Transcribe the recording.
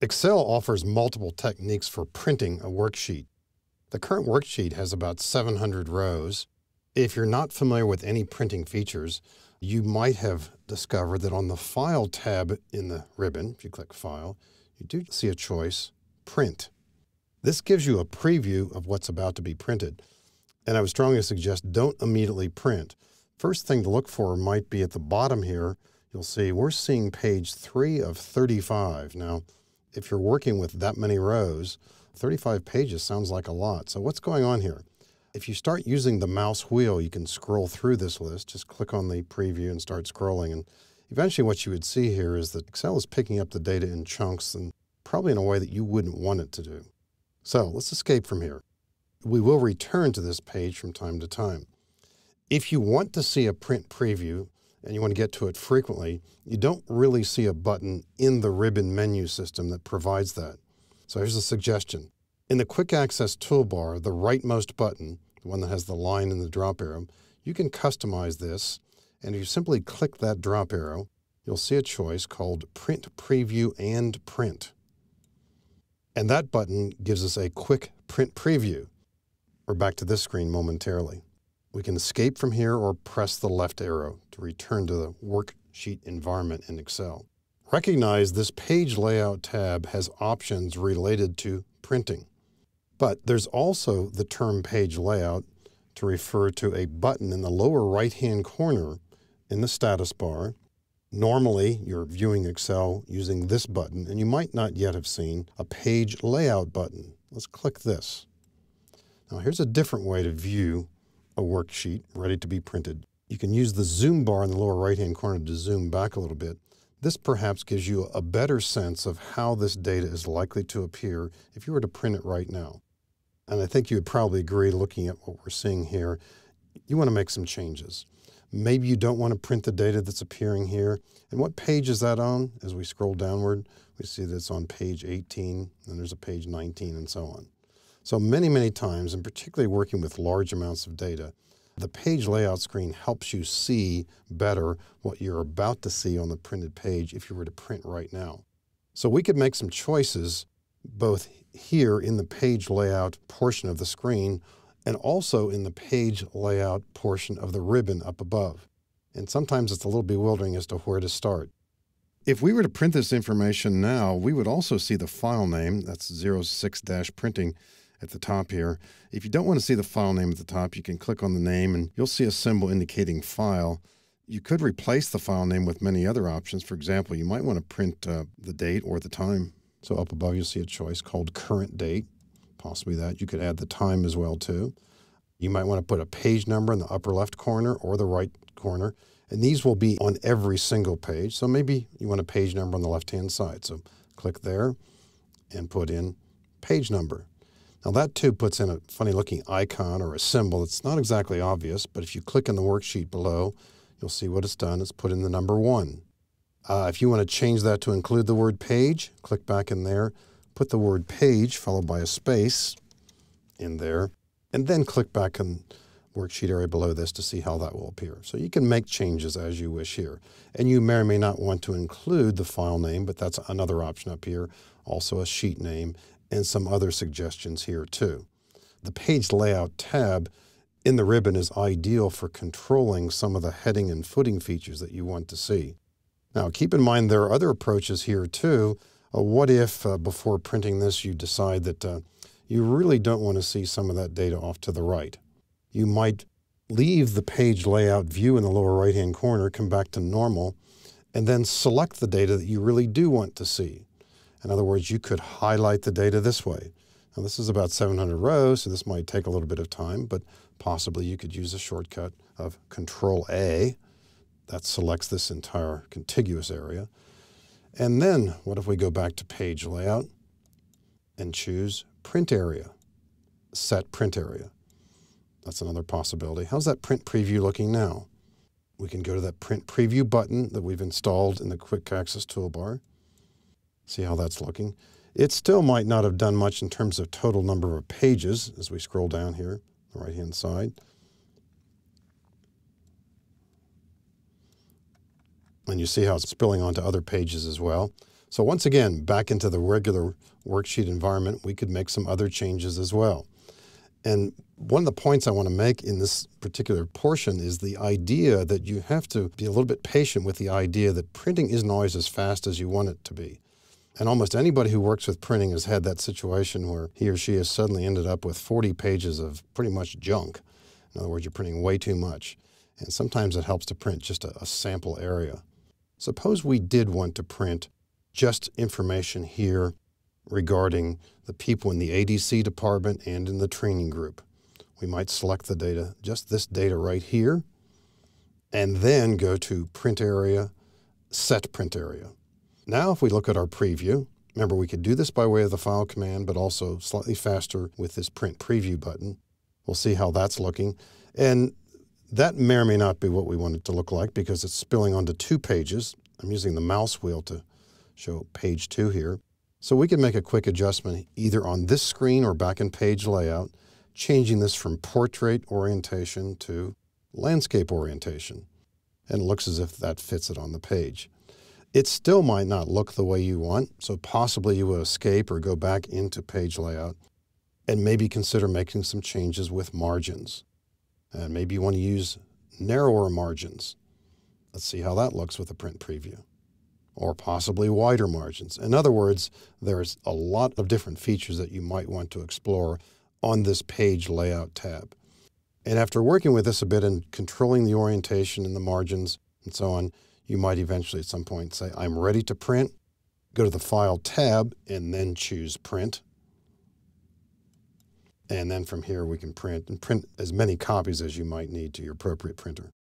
Excel offers multiple techniques for printing a worksheet. The current worksheet has about 700 rows. If you're not familiar with any printing features, you might have discovered that on the File tab in the ribbon, if you click File, you do see a choice, Print. This gives you a preview of what's about to be printed, and I would strongly suggest don't immediately print. First thing to look for might be at the bottom here, you'll see we're seeing page 3 of 35. Now, if you're working with that many rows, 35 pages sounds like a lot. So what's going on here? If you start using the mouse wheel, you can scroll through this list. Just click on the preview and start scrolling. And eventually what you would see here is that Excel is picking up the data in chunks and probably in a way that you wouldn't want it to do. So let's escape from here. We will return to this page from time to time. If you want to see a print preview, and you want to get to it frequently, you don't really see a button in the ribbon menu system that provides that. So here's a suggestion. In the Quick Access toolbar, the rightmost button, the one that has the line and the drop arrow, you can customize this, and if you simply click that drop arrow, you'll see a choice called Print Preview and Print. And that button gives us a quick print preview. We're back to this screen momentarily. We can escape from here or press the left arrow to return to the worksheet environment in Excel. Recognize this Page Layout tab has options related to printing. But there's also the term Page Layout to refer to a button in the lower right-hand corner in the status bar. Normally, you're viewing Excel using this button, and you might not yet have seen a Page Layout button. Let's click this. Now, here's a different way to view a worksheet ready to be printed. You can use the zoom bar in the lower right-hand corner to zoom back a little bit. This perhaps gives you a better sense of how this data is likely to appear if you were to print it right now. And I think you would probably agree looking at what we're seeing here, you want to make some changes. Maybe you don't want to print the data that's appearing here. And what page is that on? As we scroll downward, we see that it's on page 18, and there's a page 19 and so on. So many, many times, and particularly working with large amounts of data, the page layout screen helps you see better what you're about to see on the printed page if you were to print right now. So we could make some choices both here in the page layout portion of the screen and also in the page layout portion of the ribbon up above. And sometimes it's a little bewildering as to where to start. If we were to print this information now, we would also see the file name, that's 06-printing, at the top here. If you don't want to see the file name at the top, you can click on the name and you'll see a symbol indicating file. You could replace the file name with many other options. For example, you might want to print uh, the date or the time. So up above, you'll see a choice called current date, possibly that. You could add the time as well too. You might want to put a page number in the upper left corner or the right corner. And these will be on every single page. So maybe you want a page number on the left-hand side. So click there and put in page number. Now that too puts in a funny looking icon or a symbol. It's not exactly obvious, but if you click in the worksheet below, you'll see what it's done. It's put in the number one. Uh, if you want to change that to include the word page, click back in there, put the word page followed by a space in there, and then click back in worksheet area below this to see how that will appear. So you can make changes as you wish here. And you may or may not want to include the file name, but that's another option up here. Also a sheet name and some other suggestions here too. The Page Layout tab in the ribbon is ideal for controlling some of the heading and footing features that you want to see. Now keep in mind there are other approaches here too. Uh, what if uh, before printing this you decide that uh, you really don't want to see some of that data off to the right? You might leave the page layout view in the lower right hand corner, come back to normal, and then select the data that you really do want to see. In other words, you could highlight the data this way. Now this is about 700 rows, so this might take a little bit of time, but possibly you could use a shortcut of Control A. That selects this entire contiguous area. And then what if we go back to page layout and choose print area, set print area. That's another possibility. How's that print preview looking now? We can go to that print preview button that we've installed in the quick access toolbar. See how that's looking? It still might not have done much in terms of total number of pages as we scroll down here, the right-hand side. And you see how it's spilling onto other pages as well. So once again, back into the regular worksheet environment, we could make some other changes as well. And one of the points I want to make in this particular portion is the idea that you have to be a little bit patient with the idea that printing isn't always as fast as you want it to be. And almost anybody who works with printing has had that situation where he or she has suddenly ended up with 40 pages of pretty much junk. In other words, you're printing way too much. And sometimes it helps to print just a, a sample area. Suppose we did want to print just information here regarding the people in the ADC department and in the training group. We might select the data, just this data right here, and then go to print area, set print area. Now if we look at our preview, remember we could do this by way of the file command, but also slightly faster with this print preview button. We'll see how that's looking. And that may or may not be what we want it to look like because it's spilling onto two pages. I'm using the mouse wheel to show page two here. So we can make a quick adjustment either on this screen or back in page layout, changing this from portrait orientation to landscape orientation. And it looks as if that fits it on the page. It still might not look the way you want, so possibly you will escape or go back into page layout and maybe consider making some changes with margins. And maybe you want to use narrower margins. Let's see how that looks with a print preview. Or possibly wider margins. In other words, there's a lot of different features that you might want to explore on this page layout tab. And after working with this a bit and controlling the orientation and the margins and so on, you might eventually at some point say, I'm ready to print. Go to the File tab and then choose Print. And then from here, we can print and print as many copies as you might need to your appropriate printer.